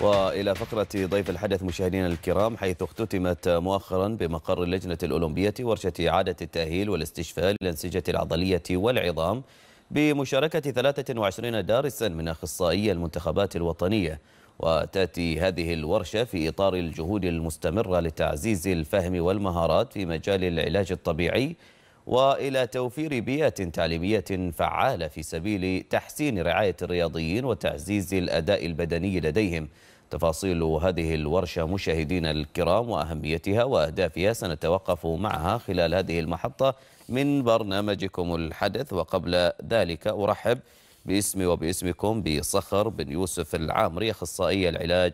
والى فقره ضيف الحدث مشاهدينا الكرام حيث اختتمت مؤخرا بمقر اللجنه الاولمبيه ورشه اعاده التاهيل والاستشفاء للانسجه العضليه والعظام بمشاركه 23 دارسا من اخصائي المنتخبات الوطنيه وتاتي هذه الورشه في اطار الجهود المستمره لتعزيز الفهم والمهارات في مجال العلاج الطبيعي والى توفير بيئه تعليميه فعاله في سبيل تحسين رعايه الرياضيين وتعزيز الاداء البدني لديهم. تفاصيل هذه الورشه مشاهدينا الكرام واهميتها واهدافها سنتوقف معها خلال هذه المحطه من برنامجكم الحدث وقبل ذلك ارحب باسمي وباسمكم بصخر بن يوسف العامري اخصائي العلاج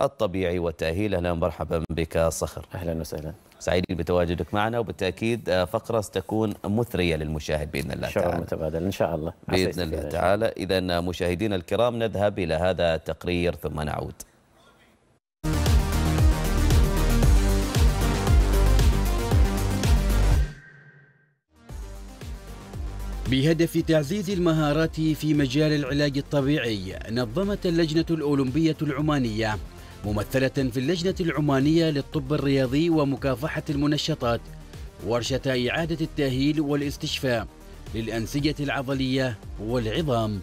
الطبيعي والتاهيل اهلا مرحبا بك صخر اهلا وسهلا سعيدين بتواجدك معنا وبالتاكيد آه، فقره ستكون مثريه للمشاهد باذن الله شعور تعالى متبادل ان شاء الله باذن الله تعالى اذا آه، مشاهدينا الكرام نذهب الى هذا التقرير ثم نعود بهدف تعزيز المهارات في مجال العلاج الطبيعي نظمت اللجنة الأولمبية العمانية ممثلة في اللجنة العمانية للطب الرياضي ومكافحة المنشطات ورشة إعادة التأهيل والاستشفاء للأنسجة العضلية والعظام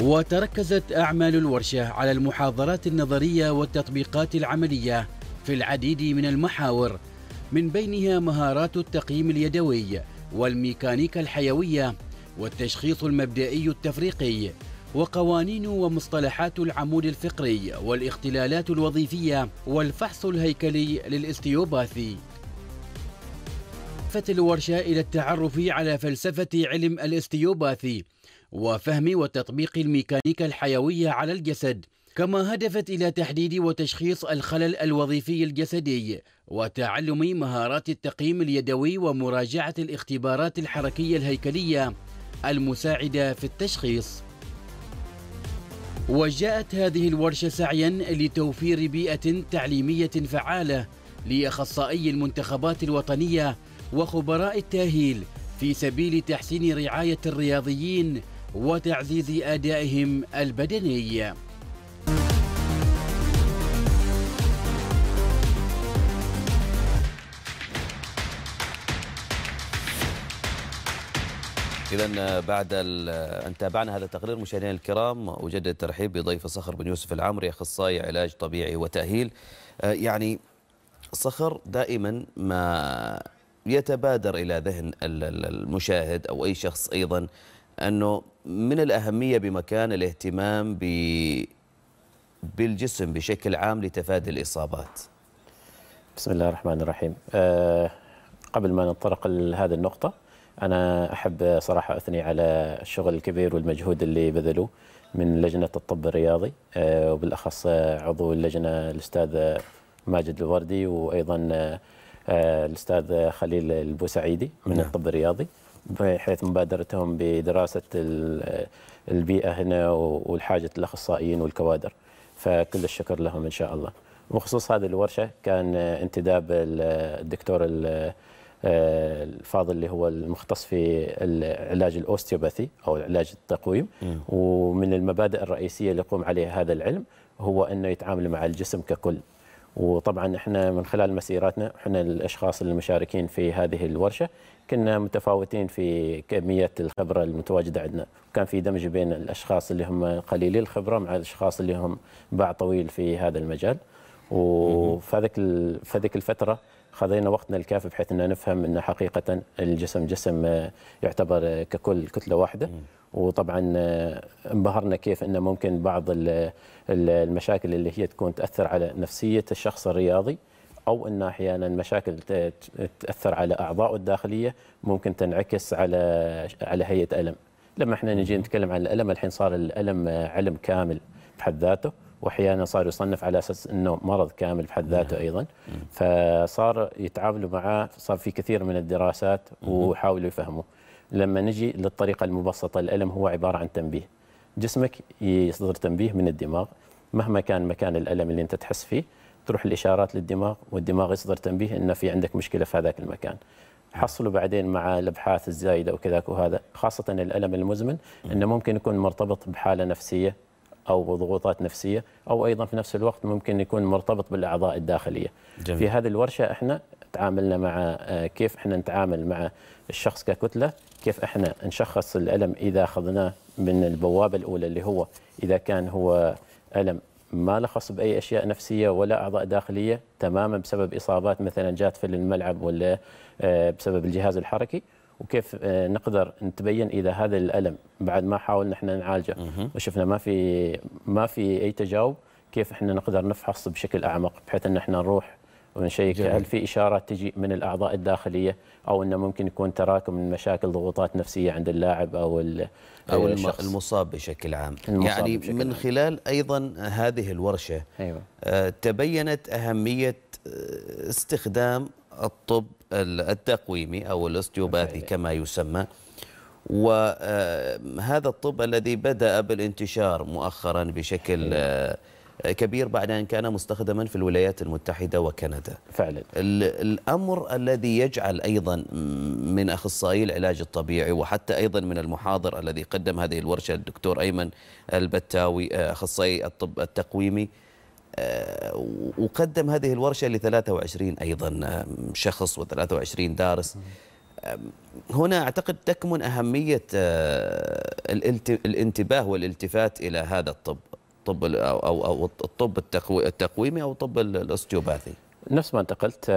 وتركزت أعمال الورشة على المحاضرات النظرية والتطبيقات العملية في العديد من المحاور من بينها مهارات التقييم اليدوي والميكانيكا الحيوية والتشخيص المبدئي التفريقي وقوانين ومصطلحات العمود الفقري والاختلالات الوظيفية والفحص الهيكلي للاستيوباثي فت الورشة إلى التعرف على فلسفة علم الاستيوباثي وفهم وتطبيق الميكانيكا الحيوية على الجسد كما هدفت إلى تحديد وتشخيص الخلل الوظيفي الجسدي وتعلم مهارات التقييم اليدوي ومراجعة الاختبارات الحركية الهيكلية المساعدة في التشخيص وجاءت هذه الورشة سعيا لتوفير بيئة تعليمية فعالة لأخصائي المنتخبات الوطنية وخبراء التأهيل في سبيل تحسين رعاية الرياضيين وتعزيز أدائهم البدني إذا آه، بعد آه، أن تابعنا هذا التقرير مشاهدينا الكرام أجدد الترحيب بضيف صخر بن يوسف العمري أخصائي علاج طبيعي وتأهيل آه، يعني صخر دائما ما يتبادر إلى ذهن المشاهد أو أي شخص أيضا أنه من الأهمية بمكان الاهتمام ب بالجسم بشكل عام لتفادي الإصابات بسم الله الرحمن الرحيم أه قبل ما نتطرق لهذه النقطة أنا أحب صراحة أثني على الشغل الكبير والمجهود اللي بذلوه من لجنة الطب الرياضي آه، وبالأخص عضو اللجنة الأستاذ ماجد الوردي وأيضا آه، الأستاذ خليل البوسعيدي من نعم. الطب الرياضي بحيث مبادرتهم بدراسة البيئة هنا والحاجة الأخصائيين والكوادر فكل الشكر لهم إن شاء الله وخصوص هذه الورشة كان انتداب الدكتور الفاضل اللي هو المختص في العلاج الاوستيوباثي او العلاج التقويم ومن المبادئ الرئيسيه اللي يقوم عليها هذا العلم هو انه يتعامل مع الجسم ككل وطبعا احنا من خلال مسيراتنا احنا الاشخاص المشاركين في هذه الورشه كنا متفاوتين في كميه الخبره المتواجده عندنا، وكان في دمج بين الاشخاص اللي هم قليلي الخبره مع الاشخاص اللي هم باع طويل في هذا المجال. وفي هذيك الفتره خذينا وقتنا الكافي بحيث أن نفهم أن حقيقة الجسم جسم آه، يعتبر آه، ككل كتلة واحدة وطبعا آه، انبهرنا كيف أن ممكن بعض المشاكل اللي هي تكون تأثر على نفسية الشخص الرياضي او ان احيانا مشاكل تاثر على اعضائه الداخليه ممكن تنعكس على على هيئه الم لما احنا نجي نتكلم عن الالم الحين صار الالم علم كامل بحد ذاته واحيانا صار يصنف على اساس انه مرض كامل بحد نعم. ذاته ايضا فصار يتعاملوا معاه صار في كثير من الدراسات وحاولوا يفهموا لما نجي للطريقه المبسطه الالم هو عباره عن تنبيه جسمك يصدر تنبيه من الدماغ مهما كان مكان الالم اللي انت تحس فيه تروح الاشارات للدماغ والدماغ يصدر تنبيه انه في عندك مشكله في هذاك المكان حصلوا بعدين مع الابحاث الزايده وكذاك وهذا خاصه الالم المزمن انه ممكن يكون مرتبط بحاله نفسيه او ضغوطات نفسيه او ايضا في نفس الوقت ممكن يكون مرتبط بالاعضاء الداخليه جميل. في هذه الورشه احنا تعاملنا مع آه، كيف احنا نتعامل مع الشخص ككتله كيف احنا نشخص الالم اذا اخذناه من البوابه الاولى اللي هو اذا كان هو الم ما له خص باي اشياء نفسيه ولا اعضاء داخليه تماما بسبب اصابات مثلا جات في الملعب ولا آه، بسبب الجهاز الحركي وكيف آه، نقدر نتبين اذا هذا الالم بعد ما حاولنا احنا نعالجه وشفنا ما في ما في اي تجاوب كيف احنا نقدر نفحص بشكل اعمق بحيث ان احنا نروح ونشيك هل في اشارات تجي من الاعضاء الداخليه او انه ممكن يكون تراكم من مشاكل ضغوطات نفسيه عند اللاعب او آه، او الشخص. المصاب بشكل عام المصاب يعني بشكل من عام. خلال ايضا هذه الورشه أيوة. آه، تبينت اهميه استخدام الطب التقويمي أو الاستيوباثي كما يسمى وهذا الطب الذي بدأ بالانتشار مؤخرا بشكل أيوة. كبير بعد أن كان مستخدما في الولايات المتحدة وكندا فعلا الأمر الذي يجعل أيضا من أخصائي العلاج الطبيعي وحتى أيضا من المحاضر الذي قدم هذه الورشة الدكتور أيمن البتاوي أخصائي الطب التقويمي آه، وقدم هذه الورشة ل 23 أيضا آه، شخص و23 دارس آه، هنا أعتقد تكمن أهمية الانتباه والالتفات إلى هذا الطب طب أو, أو, الطب التقويمي أو الطب الأستيوباثي نفس ما انتقلت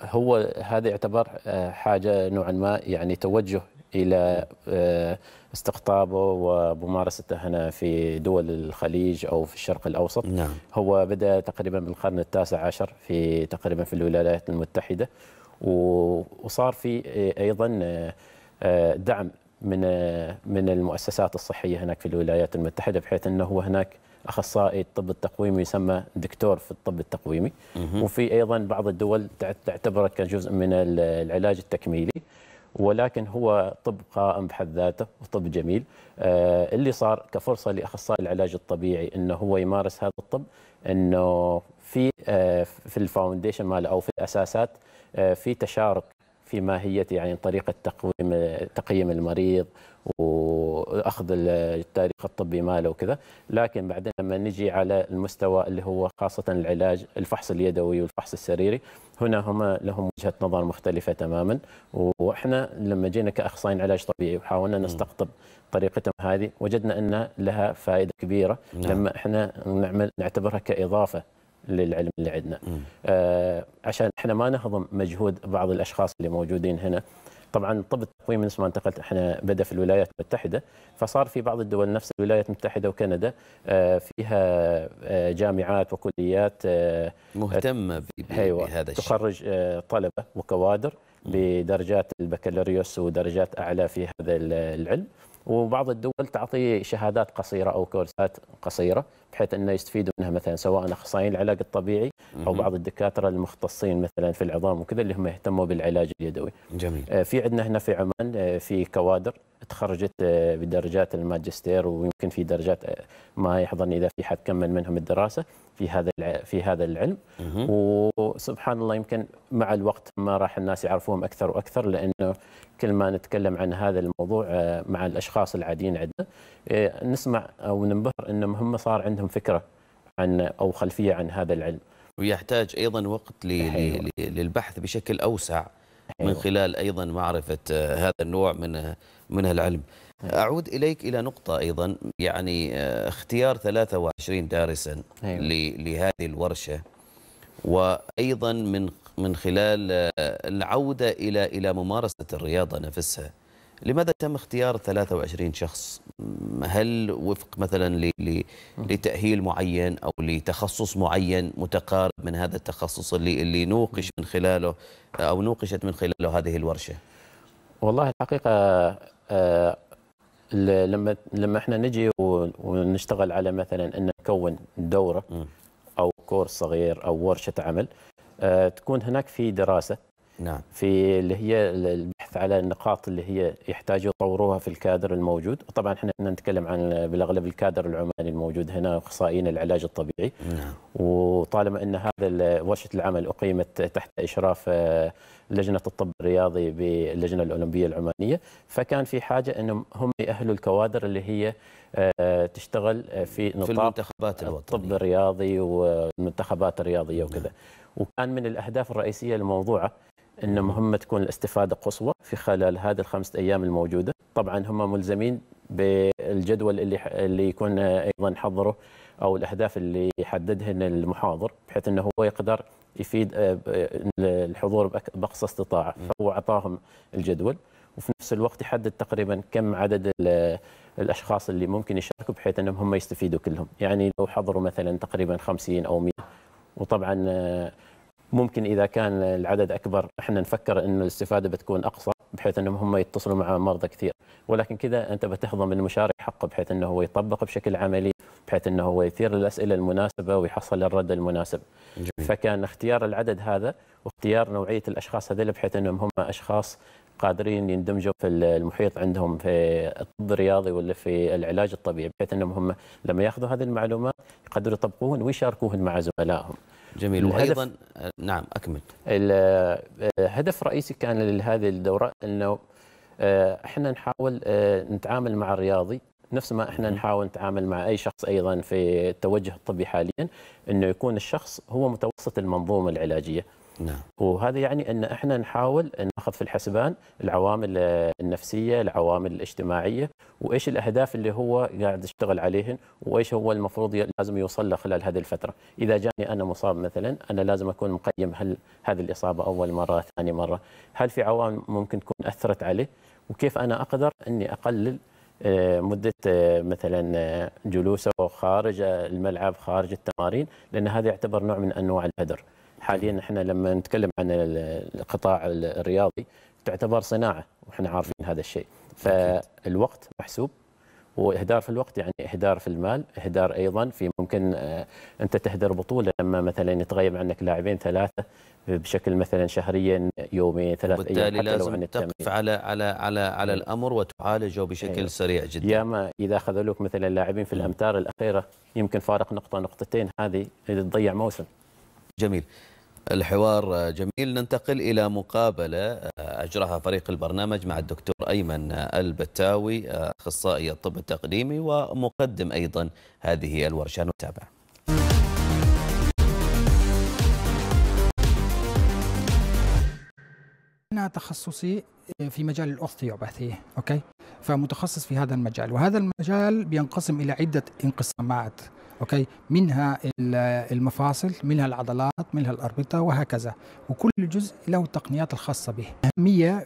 هو هذا يعتبر حاجة نوعا ما يعني توجه الى آه، استقطابه وممارسته هنا في دول الخليج او في الشرق الاوسط نعم. هو بدا تقريبا بالقرن التاسع عشر في تقريبا في الولايات المتحده وصار في آه، ايضا آه، دعم من من المؤسسات الصحيه هناك في الولايات المتحده بحيث انه هو هناك اخصائي الطب التقويمي يسمى دكتور في الطب التقويمي وفي ايضا بعض الدول تعتبره كجزء من العلاج التكميلي ولكن هو طب قائم بحد ذاته وطب جميل آه، اللي صار كفرصه لاخصائي العلاج الطبيعي انه هو يمارس هذا الطب انه في آه، في الفاونديشن ماله او في الاساسات آه، في تشارك في ماهيه يعني طريقه تقويم تقييم المريض واخذ التاريخ الطبي ماله وكذا لكن بعدين لما نجي على المستوى اللي هو خاصه العلاج الفحص اليدوي والفحص السريري هنا هم لهم وجهه نظر مختلفه تماما واحنا لما جينا كاخصائيين علاج طبيعي وحاولنا نستقطب طريقتهم هذه وجدنا ان لها فائده كبيره نعم. لما احنا نعمل نعتبرها كاضافه للعلم اللي عندنا آه عشان احنا ما نهضم مجهود بعض الاشخاص اللي موجودين هنا طبعا طب التقويم من ما انتقلت احنا بدا في الولايات المتحده فصار في بعض الدول نفس الولايات المتحده وكندا آه، فيها آه، جامعات وكليات آه، مهتمه أيوة، بهذا الشيء تخرج طلبه وكوادر بدرجات البكالوريوس ودرجات اعلى في هذا العلم وبعض الدول تعطي شهادات قصيره او كورسات قصيره بحيث انه يستفيد منها مثلا سواء اخصائيين العلاج الطبيعي او بعض الدكاتره المختصين مثلا في العظام وكذا اللي هم يهتموا بالعلاج اليدوي. جميل. آه، في عندنا هنا في عمان آه، في كوادر تخرجت آه، بدرجات الماجستير ويمكن في درجات آه، ما يحضرني اذا في حد كمل منهم الدراسه في هذا في هذا العلم وسبحان الله يمكن مع الوقت ما راح الناس يعرفوهم اكثر واكثر لانه كل ما نتكلم عن هذا الموضوع آه، مع الاشخاص العاديين عندنا نسمع او ننبهر انهم هم صار عندهم فكره عن او خلفيه عن هذا العلم ويحتاج ايضا وقت للبحث بشكل اوسع من أيوة. خلال أيضا معرفة آه، هذا النوع من آه، من العلم أيوة. أعود إليك إلى نقطة أيضا يعني آه، اختيار 23 دارسا أيوة. لهذه الورشة وأيضا من من خلال العودة إلى إلى ممارسة الرياضة نفسها لماذا تم اختيار 23 شخص هل وفق مثلا لتأهيل معين أو لتخصص معين متقارب من هذا التخصص اللي, اللي نوقش من خلاله أو نوقشت من خلاله هذه الورشة والله الحقيقة آه، لما لما احنا نجي ونشتغل على مثلا ان نكون دوره او كورس صغير او ورشه عمل آه، تكون هناك في دراسه نعم في اللي هي البحث على النقاط اللي هي يحتاجوا يطوروها في الكادر الموجود طبعا احنا نتكلم عن بالاغلب الكادر العماني الموجود هنا اخصائيين العلاج الطبيعي نعم. وطالما ان هذا ورشه العمل اقيمت تحت اشراف آه، لجنه الطب الرياضي باللجنه الاولمبيه العمانيه فكان في حاجه انهم هم ياهلوا الكوادر اللي هي آه، تشتغل في نطاق في المنتخبات الوطنيه الطب الرياضي والمنتخبات الرياضيه وكذا نعم. وكان من الاهداف الرئيسيه الموضوعه أن مهمة تكون الاستفادة قصوى في خلال هذه الخمسة أيام الموجودة طبعا هم ملزمين بالجدول اللي اللي يكون ايضا حضره او الاهداف اللي يحددها المحاضر بحيث انه هو يقدر يفيد آه، الحضور باقصى استطاعه فهو اعطاهم الجدول وفي نفس الوقت يحدد تقريبا كم عدد الاشخاص اللي ممكن يشاركوا بحيث انهم هم يستفيدوا كلهم يعني لو حضروا مثلا تقريبا 50 او 100 وطبعا آه، ممكن اذا كان العدد اكبر احنا نفكر انه الاستفاده بتكون اقصى بحيث انهم هم يتصلوا مع مرضى كثير ولكن كذا انت بتحظى من المشارك حقه بحيث انه هو يطبق بشكل عملي بحيث انه هو يثير الاسئله المناسبه ويحصل الرد المناسب جميل. فكان اختيار العدد هذا واختيار نوعيه الاشخاص هذول بحيث انهم هم اشخاص قادرين يندمجوا في المحيط عندهم في الطب الرياضي ولا في العلاج الطبيعي بحيث انهم هم لما ياخذوا هذه المعلومات يقدروا يطبقوهن ويشاركوهن مع زملائهم جميل وايضا آه، نعم اكمل الهدف آه، الرئيسي كان لهذه الدوره انه آه، احنا نحاول نتعامل مع الرياضي نفس ما احنا نحاول نتعامل مع اي شخص ايضا في التوجه الطبي حاليا انه يكون الشخص هو متوسط المنظومه العلاجيه نعم. وهذا يعني ان احنا نحاول أن ناخذ في الحسبان العوامل النفسيه، العوامل الاجتماعيه، وايش الاهداف اللي هو قاعد يشتغل عليهن، وايش هو المفروض لازم يوصل له خلال هذه الفتره، اذا جاني انا مصاب مثلا انا لازم اكون مقيم هل هذه الاصابه اول مره، ثاني مره، هل في عوامل ممكن تكون اثرت عليه، وكيف انا اقدر اني اقلل آه، مدة آه، مثلا آه، جلوسه خارج الملعب خارج التمارين لأن هذا يعتبر نوع من أنواع الهدر حاليا احنا لما نتكلم عن القطاع الرياضي تعتبر صناعه واحنا عارفين هذا الشيء فالوقت محسوب واهدار في الوقت يعني اهدار في المال اهدار ايضا في ممكن آه، انت تهدر بطوله لما مثلا يتغيب عنك لاعبين ثلاثه بشكل مثلا شهريا يومين ثلاث ايام بالتالي لازم تقف على على على على أيوه. الامر وتعالجه بشكل أيوه. سريع جدا ياما اذا اخذوا لك مثلا لاعبين في نعم. الامتار الاخيره يمكن فارق نقطه نقطتين هذه تضيع موسم جميل الحوار جميل ننتقل إلى مقابلة آه، أجراها فريق البرنامج مع الدكتور أيمن البتاوي آه، أخصائي الطب التقديمي ومقدم أيضا هذه الورشة نتابع أنا تخصصي في مجال الأوستيوباثية أوكي فمتخصص في هذا المجال وهذا المجال بينقسم إلى عدة انقسامات اوكي منها المفاصل منها العضلات منها الاربطه وهكذا وكل جزء له التقنيات الخاصه به اهميه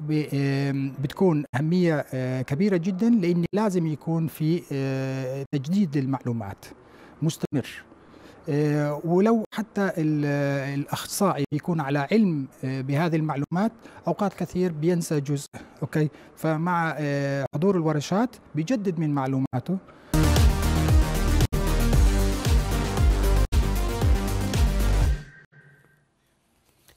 بتكون اهميه آه، كبيره جدا لان لازم يكون في آه، تجديد للمعلومات مستمر آه، ولو حتى الاخصائي يكون على علم بهذه المعلومات اوقات كثير بينسى جزء اوكي فمع حضور الورشات بيجدد من معلوماته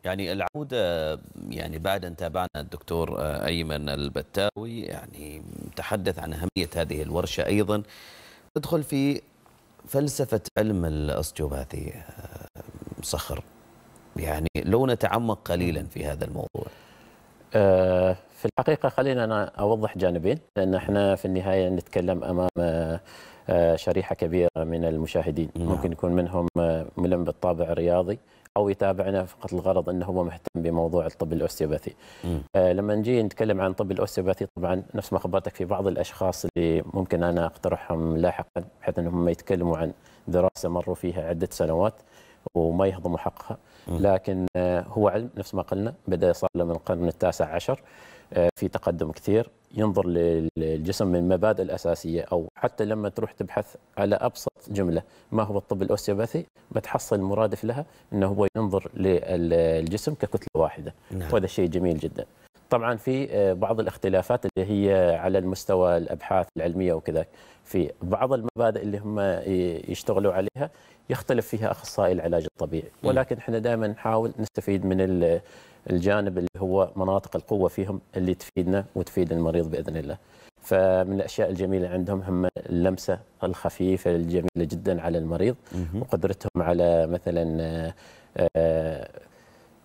يعني العودة يعني بعد أن تابعنا الدكتور آه، أيمن البتاوي يعني تحدث عن أهمية هذه الورشة أيضا تدخل في فلسفة علم الأستيوباثي آه، صخر يعني لو نتعمق قليلا في هذا الموضوع آه، في الحقيقة خلينا أنا أوضح جانبين لأن احنا في النهاية نتكلم أمام شريحه كبيره من المشاهدين نعم. ممكن يكون منهم آه، ملم بالطابع الرياضي او يتابعنا فقط الغرض انه هو مهتم بموضوع الطب الاوستيوباثي. آه لما نجي نتكلم عن الطب الاوستيوباثي طبعا نفس ما خبرتك في بعض الاشخاص اللي ممكن انا اقترحهم لاحقا بحيث انهم يتكلموا عن دراسه مروا فيها عده سنوات وما يهضموا حقها، لكن آه هو علم نفس ما قلنا بدا صار له من القرن التاسع عشر. آه، في تقدم كثير ينظر للجسم من المبادئ الأساسية أو حتى لما تروح تبحث على أبسط جملة ما هو الطب الأوستيوباثي بتحصل مرادف لها أنه هو ينظر للجسم ككتلة واحدة نعم. وهذا شيء جميل جدا طبعا في آه، بعض الاختلافات اللي هي على المستوى الابحاث العلميه وكذا في بعض المبادئ اللي هم يشتغلوا عليها يختلف فيها اخصائي العلاج الطبيعي نعم. ولكن احنا دائما نحاول نستفيد من الجانب اللي هو مناطق القوه فيهم اللي تفيدنا وتفيد المريض باذن الله. فمن الاشياء الجميله عندهم هم اللمسه الخفيفه الجميله جدا على المريض وقدرتهم على مثلا آه، آه،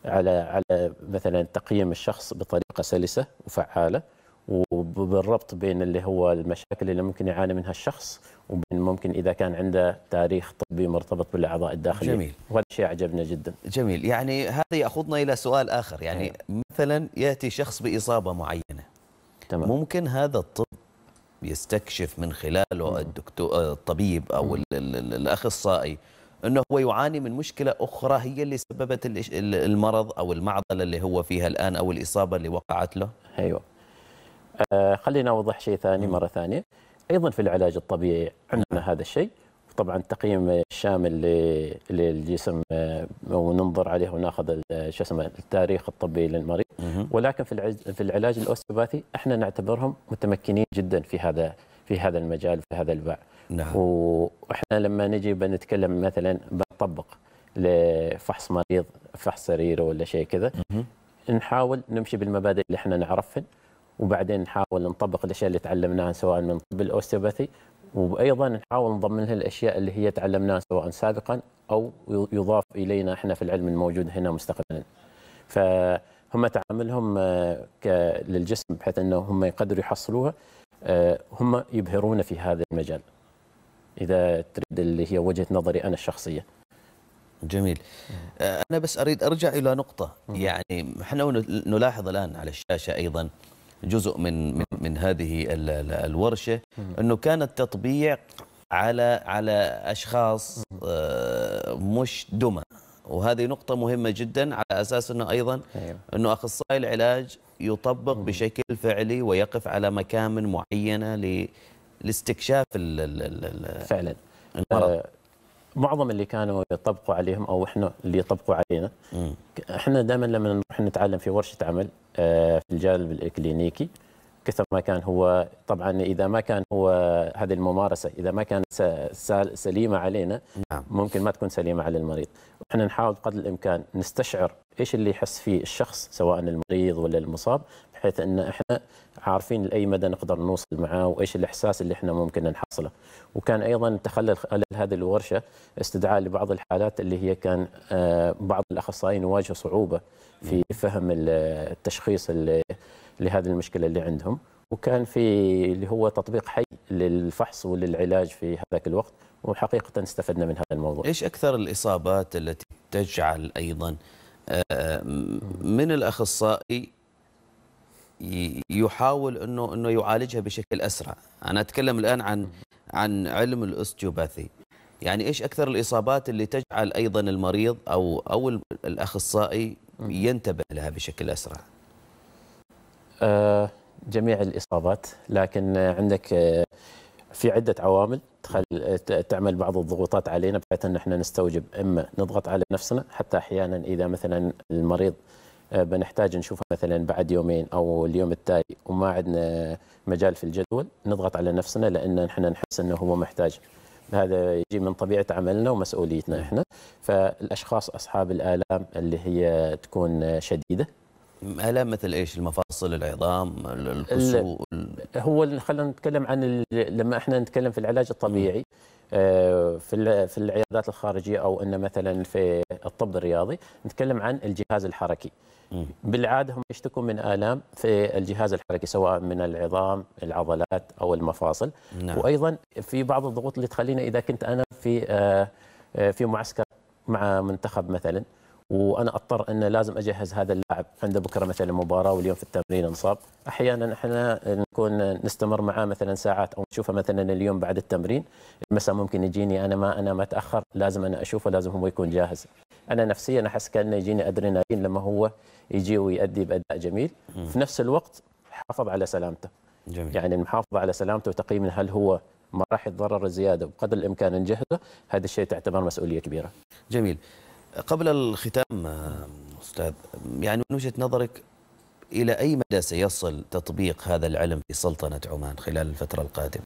على على مثلا تقييم الشخص بطريقه سلسه وفعاله. وبالربط بين اللي هو المشاكل اللي ممكن يعاني منها الشخص وبين ممكن اذا كان عنده تاريخ طبي مرتبط بالاعضاء الداخليه جميل وهذا الشيء عجبنا جدا جميل يعني هذا ياخذنا الى سؤال اخر يعني هي. نعم. مثلا ياتي شخص باصابه معينه تمام. ممكن هذا الطب يستكشف من خلاله نعم. الدكتور الطبيب او نعم. الاخصائي انه هو يعاني من مشكله اخرى هي اللي سببت المرض او المعضله اللي هو فيها الان او الاصابه اللي وقعت له ايوه آه، خلينا اوضح شيء ثاني مره ثانيه ايضا في العلاج الطبيعي عندنا نعم. هذا الشيء طبعا التقييم الشامل للجسم آه، وننظر عليه وناخذ شو اسمه التاريخ الطبي للمريض ولكن في في العلاج الاوستيوباثي احنا نعتبرهم متمكنين جدا في هذا في هذا المجال في هذا الباع نعم. واحنا لما نجي بنتكلم مثلا بنطبق لفحص مريض فحص سريره ولا شيء كذا نحاول نمشي بالمبادئ اللي احنا نعرفها وبعدين نحاول نطبق الاشياء اللي تعلمناها سواء من طب الاوستيوباثي وايضا نحاول نضمن لها الاشياء اللي هي تعلمناها سواء سابقا او يضاف الينا احنا في العلم الموجود هنا مستقبلا. فهم تعاملهم آه، للجسم بحيث انه هم يقدروا يحصلوها آه، هم يبهرون في هذا المجال. اذا تريد اللي هي وجهه نظري انا الشخصيه. جميل آه، انا بس اريد ارجع الى نقطه يعني احنا نلاحظ الان على الشاشه ايضا جزء من من, من هذه الورشه انه كان التطبيع على على اشخاص آه، مش دمى وهذه نقطة مهمة جدا على أساس أنه أيضا أيوه. أنه أخصائي العلاج يطبق بشكل فعلي ويقف على مكامن معينة لاستكشاف فعلا المرض آه، معظم اللي كانوا يطبقوا عليهم او احنا اللي يطبقوا علينا احنا دائما لما نروح نتعلم في ورشه عمل آه، في الجانب الإكلينيكي كثر ما كان هو طبعا اذا ما كان هو هذه الممارسه اذا ما كانت سليمه علينا نعم. ممكن ما تكون سليمه على المريض احنا نحاول قدر الامكان نستشعر ايش اللي يحس فيه الشخص سواء المريض ولا المصاب بحيث ان احنا عارفين لاي مدى نقدر نوصل معاه وايش الاحساس اللي احنا ممكن نحصله وكان ايضا تخلل هذه الورشه استدعاء لبعض الحالات اللي هي كان آه، بعض الاخصائيين يواجهوا صعوبه في نعم. فهم التشخيص اللي لهذه المشكله اللي عندهم وكان في اللي هو تطبيق حي للفحص وللعلاج في هذاك الوقت وحقيقه استفدنا من هذا الموضوع. ايش اكثر الاصابات التي تجعل ايضا آه، من الاخصائي يحاول انه انه يعالجها بشكل اسرع، انا اتكلم الان عن عن علم الاستيوباثي. يعني ايش اكثر الاصابات اللي تجعل ايضا المريض او او الاخصائي ينتبه لها بشكل اسرع؟ جميع الاصابات لكن عندك آه، في عده عوامل تخل... تعمل بعض الضغوطات علينا بحيث ان احنا نستوجب اما نضغط على نفسنا حتى احيانا اذا مثلا المريض آه، بنحتاج نشوفه مثلا بعد يومين او اليوم التالي وما عندنا مجال في الجدول نضغط على نفسنا لان احنا نحس انه هو محتاج هذا يجي من طبيعه عملنا ومسؤوليتنا احنا فالاشخاص اصحاب الالام اللي هي تكون شديده الام مثل ايش المفاصل العظام الكسور هو خلينا نتكلم عن لما احنا نتكلم في العلاج الطبيعي آه، في في العيادات الخارجيه او انه مثلا في الطب الرياضي نتكلم عن الجهاز الحركي بالعاده هم يشتكوا من الام في الجهاز الحركي سواء من العظام العضلات او المفاصل نعم. وايضا في بعض الضغوط اللي تخلينا اذا كنت انا في آه، آه، في معسكر مع منتخب مثلا وانا اضطر انه لازم اجهز هذا اللاعب عنده بكره مثلا مباراه واليوم في التمرين انصاب احيانا احنا نكون نستمر معاه مثلا ساعات او نشوفه مثلا اليوم بعد التمرين المساء ممكن يجيني انا ما انا ما تاخر لازم انا اشوفه لازم هو يكون جاهز انا نفسيا احس كانه يجيني ادرينالين لما هو يجي ويؤدي باداء جميل م. في نفس الوقت حافظ على سلامته جميل. يعني المحافظه على سلامته وتقييم هل هو ما راح يتضرر زياده وبقدر الامكان نجهزه هذا الشيء تعتبر مسؤوليه كبيره جميل قبل الختام أستاذ يعني من وجهة نظرك إلى أي مدى سيصل تطبيق هذا العلم في سلطنة عمان خلال الفترة القادمة؟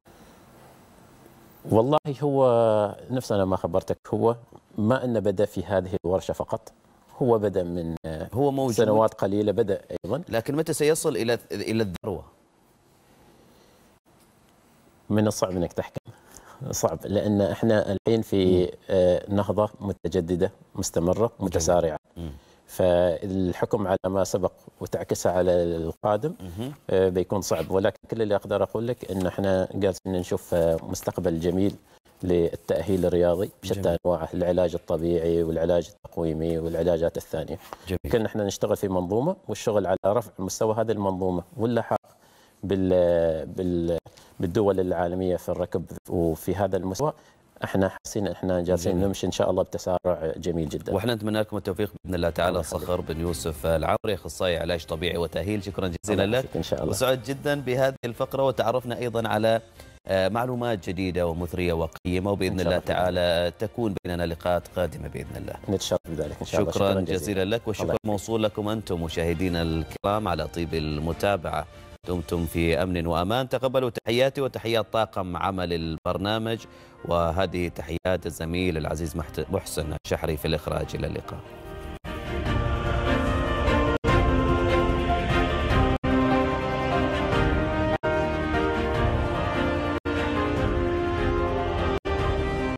والله هو نفس أنا ما خبرتك هو ما أن بدأ في هذه الورشة فقط هو بدأ من هو موجود سنوات قليلة بدأ أيضا لكن متى سيصل إلى إلى الذروة؟ من الصعب أنك تحكي صعب لان احنا الحين في آه، نهضه متجدده مستمره متسارعه فالحكم على ما سبق وتعكسها على القادم آه، بيكون صعب ولكن كل اللي اقدر اقول لك ان احنا جالسين نشوف آه، مستقبل جميل للتأهيل الرياضي بشتى أنواعه العلاج الطبيعي والعلاج التقويمي والعلاجات الثانية جميل. كنا احنا نشتغل في منظومة والشغل على رفع مستوى هذه المنظومة واللحاق بال بال بالدول العالميه في الركب وفي هذا المستوى احنا حاسين احنا جالسين نمشي ان شاء الله بتسارع جميل جدا واحنا نتمنى لكم التوفيق باذن الله تعالى صخر بن يوسف العمري اخصائي علاج طبيعي وتاهيل شكرا جزيلا لك ان شاء الله وسعد جدا بهذه الفقره وتعرفنا ايضا على آه، معلومات جديده ومثريه وقيمه وباذن الله تعالى تكون بيننا لقاءات قادمه باذن الله نتشرف بذلك ان شاء الله شكرا, شكرا جزيلا, جزيلا لك والشكر موصول لكم انتم مشاهدينا الكرام على طيب المتابعه دمتم في أمن وأمان تقبلوا تحياتي وتحيات طاقم عمل البرنامج وهذه تحيات الزميل العزيز محسن الشحري في الإخراج إلى اللقاء